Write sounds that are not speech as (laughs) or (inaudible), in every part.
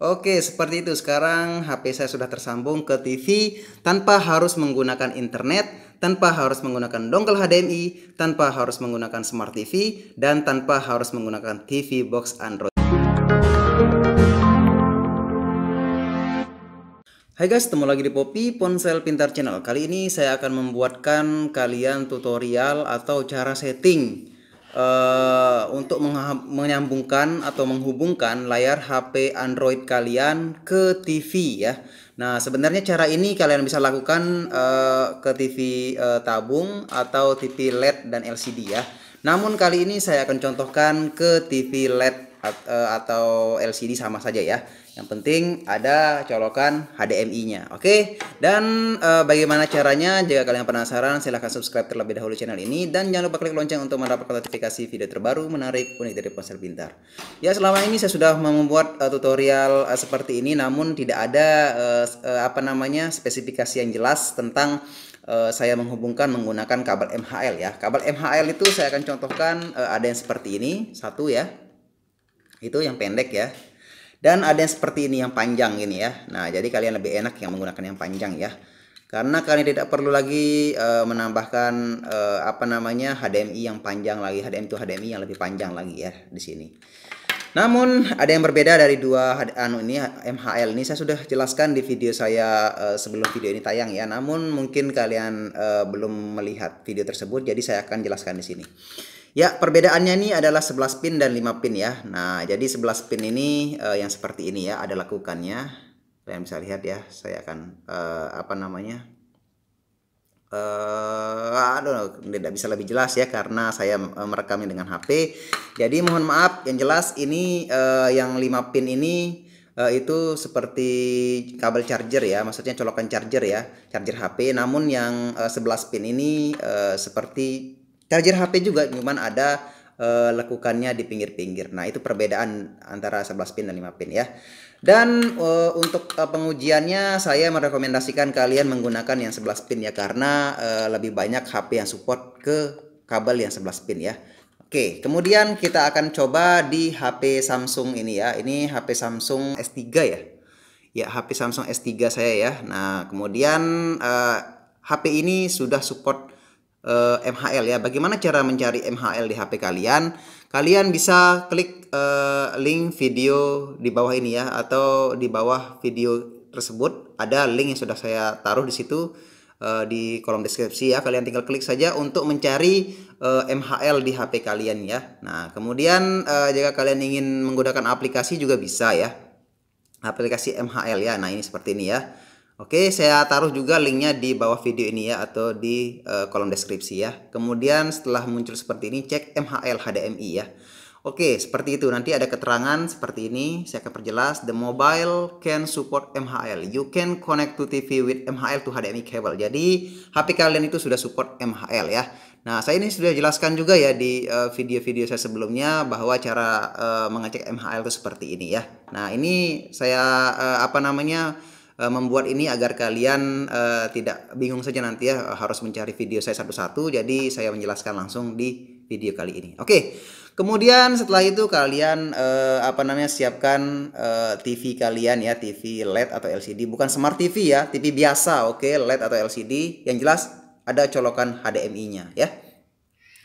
Oke, seperti itu. Sekarang HP saya sudah tersambung ke TV tanpa harus menggunakan internet, tanpa harus menggunakan dongle HDMI, tanpa harus menggunakan smart TV, dan tanpa harus menggunakan TV box Android. Hai guys, ketemu lagi di Poppy Ponsel Pintar Channel. Kali ini saya akan membuatkan kalian tutorial atau cara setting Eh, untuk menyambungkan atau menghubungkan layar HP Android kalian ke TV ya. Nah, sebenarnya cara ini kalian bisa lakukan uh, ke TV uh, eh, tabung atau TV LED dan LCD ya. Namun kali ini saya akan contohkan ke TV LED Eh, atau LCD sama saja ya. Yang penting ada colokan HDMI-nya. Oke. Dan uh, bagaimana caranya? Jika kalian penasaran, silahkan subscribe terlebih dahulu channel ini dan jangan lupa klik lonceng untuk mendapatkan notifikasi video terbaru menarik unik dari ponsel pintar. Ya, selama ini saya sudah membuat uh, tutorial uh, seperti ini namun tidak ada uh, apa namanya? spesifikasi yang jelas tentang uh, saya menghubungkan menggunakan kabel MHL ya. Kabel MHL itu saya akan contohkan uh, ada yang seperti ini, satu ya. Itu yang pendek ya. Dan ada yang seperti ini yang panjang ini ya. Nah, jadi kalian lebih enak yang menggunakan yang panjang ya. Karena kalian tidak perlu lagi e, menambahkan e, apa namanya HDMI yang panjang lagi. HDMI itu HDMI yang lebih panjang lagi ya di sini. Namun ada yang berbeda dari dua anu ini MHL ini saya sudah jelaskan di video saya uh, sebelum video ini tayang ya. Namun mungkin kalian uh, belum melihat video tersebut jadi saya akan jelaskan di sini. Ya, perbedaannya ini adalah 11 pin dan 5 pin ya. Nah, jadi 11 pin ini uh, yang seperti ini ya, ada lakukannya. Kalian bisa lihat ya, saya akan uh, apa namanya? Uh, aduh, tidak bisa lebih jelas ya karena saya merekamnya dengan HP. Jadi mohon maaf, yang jelas ini uh, yang 5 pin ini uh, itu seperti kabel charger ya, maksudnya colokan charger ya, charger HP. Namun yang uh, 11 pin ini uh, seperti charger HP juga cuman ada uh, lekukannya di pinggir-pinggir. Nah, itu perbedaan antara 11 pin dan 5 pin ya. Dan uh, untuk uh, pengujiannya saya merekomendasikan kalian menggunakan yang 11 pin ya karena uh, lebih banyak HP yang support ke kabel yang 11 pin ya. Oke, kemudian kita akan coba di HP Samsung ini ya. Ini HP Samsung S3 ya. Ya, HP Samsung S3 saya ya. Nah, kemudian uh, HP ini sudah support uh, eh, MHL ya. Bagaimana cara mencari MHL di HP kalian? Kalian bisa klik uh, link video di bawah ini ya atau di bawah video tersebut ada link yang sudah saya taruh di situ uh, di kolom deskripsi ya. Kalian tinggal klik saja untuk mencari MHL di HP kalian ya. Nah, kemudian jika kalian ingin menggunakan aplikasi juga bisa ya. Aplikasi MHL ya. Nah, ini seperti ini ya. Oke, saya taruh juga linknya di bawah video ini ya atau di uh, kolom deskripsi ya. Kemudian setelah muncul seperti ini cek MHL HDMI ya. Oke, seperti itu. Nanti ada keterangan seperti ini. Saya akan perjelas. The mobile can support MHL. You can connect to TV with MHL to HDMI cable. Jadi HP kalian itu sudah support MHL ya. Nah, saya ini sudah jelaskan juga ya di eh, video-video saya sebelumnya bahwa cara eh, mengecek MHL itu seperti ini ya. Nah, ini saya apa namanya? Eh, membuat ini agar kalian uh, tidak bingung saja nanti ya eh, harus mencari video saya satu-satu jadi saya menjelaskan langsung di video kali ini oke okay. kemudian setelah itu kalian uh, apa namanya siapkan uh, TV kalian ya TV LED atau LCD bukan smart TV ya TV biasa oke okay? LED atau LCD yang jelas ada colokan HDMI nya ya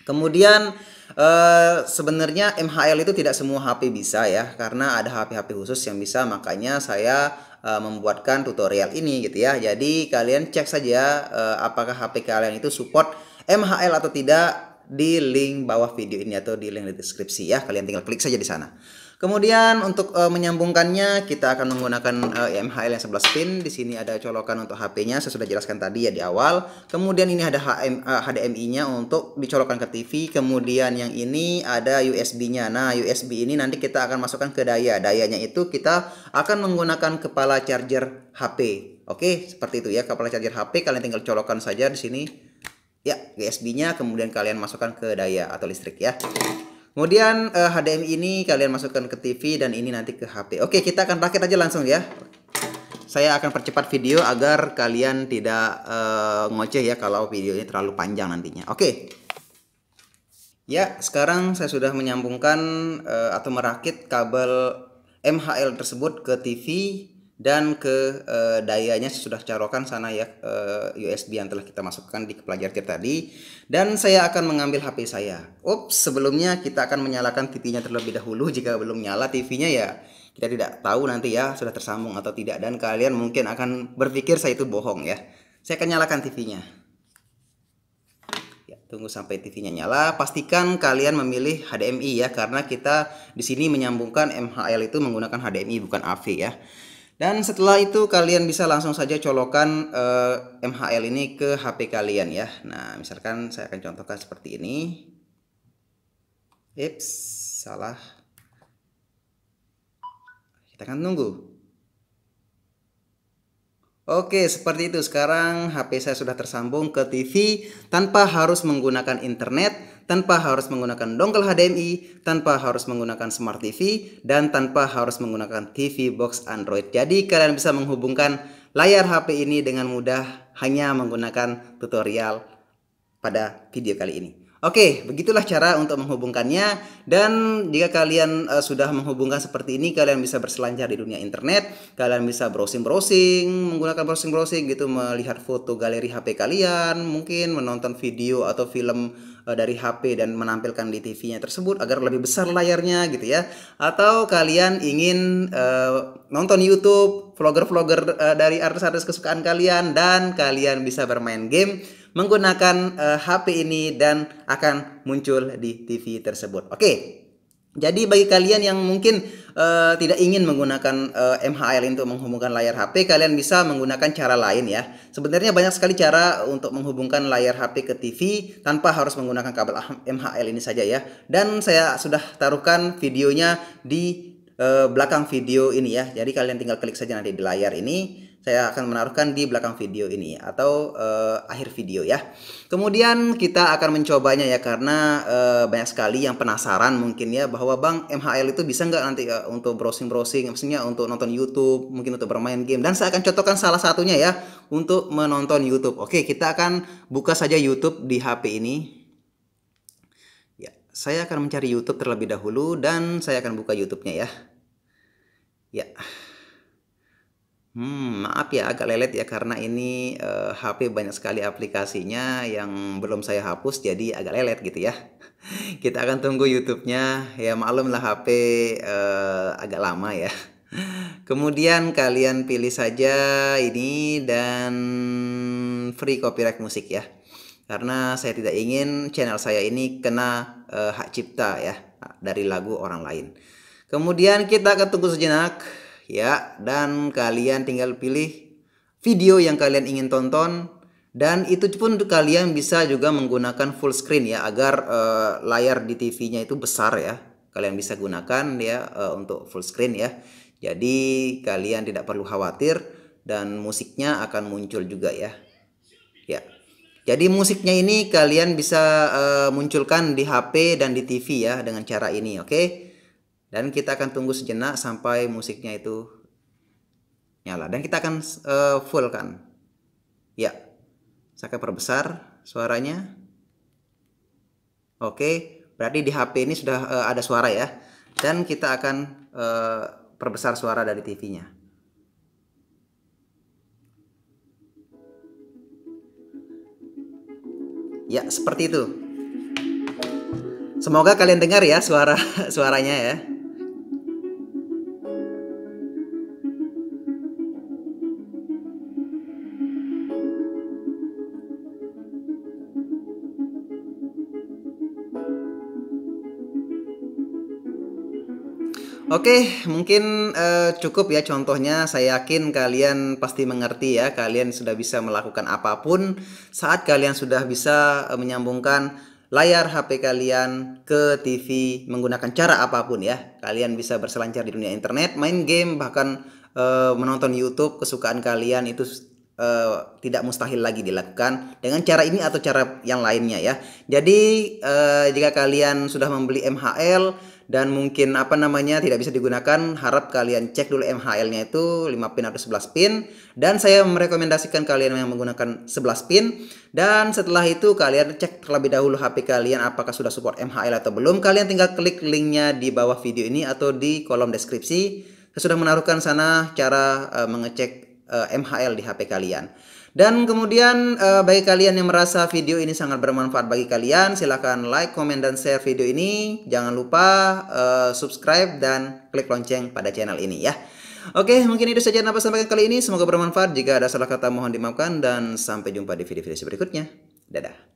Kemudian Uh, sebenarnya MHL itu tidak semua HP bisa ya karena ada HP-HP khusus yang bisa makanya saya uh, membuatkan tutorial ini gitu ya. Jadi kalian cek saja uh, apakah HP kalian itu support MHL atau tidak di link bawah video ini atau di link di deskripsi ya. Kalian tinggal klik saja di sana. Kemudian untuk uh, menyambungkannya kita akan menggunakan uh, eh, IMHL yang 11 pin. Di sini ada colokan untuk HP-nya, saya sudah jelaskan tadi ya di awal. Kemudian ini ada HM, HDMI-nya eh, untuk dicolokkan ke TV. Kemudian yang ini ada USB-nya. Nah, USB ini nanti kita akan masukkan ke daya. Dayanya itu kita akan menggunakan kepala charger HP. Oke, seperti itu ya kepala charger HP. Kalian tinggal colokan saja di sini. Ya, USB-nya kemudian kalian masukkan ke daya atau listrik ya. Kemudian uh, eh, HDMI ini kalian masukkan ke TV dan ini nanti ke HP. Oke, kita akan rakit aja langsung ya. Saya akan percepat video agar kalian tidak uh, ngoceh ya kalau videonya terlalu panjang nantinya. Oke. Ya, sekarang saya sudah menyambungkan uh, atau merakit kabel MHL tersebut ke TV dan ke uh, dayanya sudah carokan sana ya uh, eh, USB yang telah kita masukkan di pelajar kita tadi dan saya akan mengambil HP saya. Ups, sebelumnya kita akan menyalakan TV-nya terlebih dahulu jika belum nyala TV-nya ya kita tidak tahu nanti ya sudah tersambung atau tidak dan kalian mungkin akan berpikir saya itu bohong ya. Saya akan nyalakan TV-nya. Ya, tunggu sampai TV-nya nyala. Pastikan kalian memilih HDMI ya karena kita di sini menyambungkan MHL itu menggunakan HDMI bukan AV ya. Dan setelah itu kalian bisa langsung saja colokan uh, eh, MHL ini ke HP kalian ya. Nah, misalkan saya akan contohkan seperti ini. Ips, salah. Kita akan tunggu. Oke, seperti itu. Sekarang HP saya sudah tersambung ke TV tanpa harus menggunakan internet, tanpa harus menggunakan dongkel HDMI, tanpa harus menggunakan smart TV, dan tanpa harus menggunakan TV box Android. Jadi, kalian bisa menghubungkan layar HP ini dengan mudah hanya menggunakan tutorial pada video kali ini. Oke, begitulah cara untuk menghubungkannya dan jika kalian uh, sudah menghubungkan seperti ini kalian bisa berselancar di dunia internet, kalian bisa browsing-browsing, menggunakan browsing-browsing gitu melihat foto galeri HP kalian, mungkin menonton video atau film uh, dari HP dan menampilkan di TV-nya tersebut agar lebih besar layarnya gitu ya. Atau kalian ingin uh, nonton YouTube vlogger-vlogger uh, dari artis-artis kesukaan kalian dan kalian bisa bermain game menggunakan uh, eh, HP ini dan akan muncul di TV tersebut. Oke. Jadi bagi kalian yang mungkin uh, tidak ingin menggunakan uh, eh, MHL untuk menghubungkan layar HP, kalian bisa menggunakan cara lain ya. Sebenarnya banyak sekali cara untuk menghubungkan layar HP ke TV tanpa harus menggunakan kabel MHL ini saja ya. Dan saya sudah taruhkan videonya di uh, belakang video ini ya. Jadi kalian tinggal klik saja nanti di layar ini saya akan menaruhkan di belakang video ini atau uh, akhir video ya. Kemudian kita akan mencobanya ya karena uh, banyak sekali yang penasaran mungkin ya bahwa Bang MHL itu bisa nggak nanti uh, untuk browsing-browsing maksudnya untuk nonton YouTube, mungkin untuk bermain game dan saya akan contohkan salah satunya ya untuk menonton YouTube. Oke, kita akan buka saja YouTube di HP ini. Ya, saya akan mencari YouTube terlebih dahulu dan saya akan buka YouTube-nya ya. Ya. Hmm, maaf ya agak lelet ya karena ini uh, eh, HP banyak sekali aplikasinya yang belum saya hapus jadi agak lelet gitu ya. (laughs) Kita akan tunggu YouTube-nya. Ya malam lah HP uh, eh, agak lama ya. (laughs) Kemudian kalian pilih saja ini dan free copyright musik ya. Karena saya tidak ingin channel saya ini kena uh, hak cipta ya dari lagu orang lain. Kemudian kita akan tunggu sejenak ya dan kalian tinggal pilih video yang kalian ingin tonton dan itu pun kalian bisa juga menggunakan full screen ya agar uh, layar di TV-nya itu besar ya kalian bisa gunakan ya uh, untuk full screen ya jadi kalian tidak perlu khawatir dan musiknya akan muncul juga ya ya jadi musiknya ini kalian bisa uh, munculkan di HP dan di TV ya dengan cara ini oke okay? Dan kita akan tunggu sejenak sampai musiknya itu nyala. Dan kita akan uh, eh, full kan. Ya. Saya akan perbesar suaranya. Oke, berarti di HP ini sudah uh, ada suara ya. Dan kita akan uh, perbesar suara dari TV-nya. Ya, seperti itu. Semoga kalian dengar ya suara (laughs) suaranya ya. Oke, okay, mungkin uh, cukup ya contohnya. Saya yakin kalian pasti mengerti ya. Kalian sudah bisa melakukan apapun saat kalian sudah bisa uh, menyambungkan layar HP kalian ke TV menggunakan cara apapun ya. Kalian bisa berselancar di dunia internet, main game, bahkan uh, menonton YouTube kesukaan kalian itu uh, tidak mustahil lagi dilakukan dengan cara ini atau cara yang lainnya ya. Jadi uh, jika kalian sudah membeli MHL dan mungkin apa namanya tidak bisa digunakan harap kalian cek dulu MHL-nya itu 5 pin atau 11 pin dan saya merekomendasikan kalian yang menggunakan 11 pin dan setelah itu kalian cek terlebih dahulu HP kalian apakah sudah support MHL atau belum kalian tinggal klik linknya di bawah video ini atau di kolom deskripsi saya sudah menaruhkan sana cara uh, mengecek uh, eh, MHL di HP kalian dan kemudian eh, bagi kalian yang merasa video ini sangat bermanfaat bagi kalian, silahkan like, comment, dan share video ini. Jangan lupa eh, subscribe dan klik lonceng pada channel ini ya. Oke, mungkin itu saja yang sampaikan kali ini. Semoga bermanfaat. Jika ada salah kata mohon dimaafkan dan sampai jumpa di video-video berikutnya. Dadah.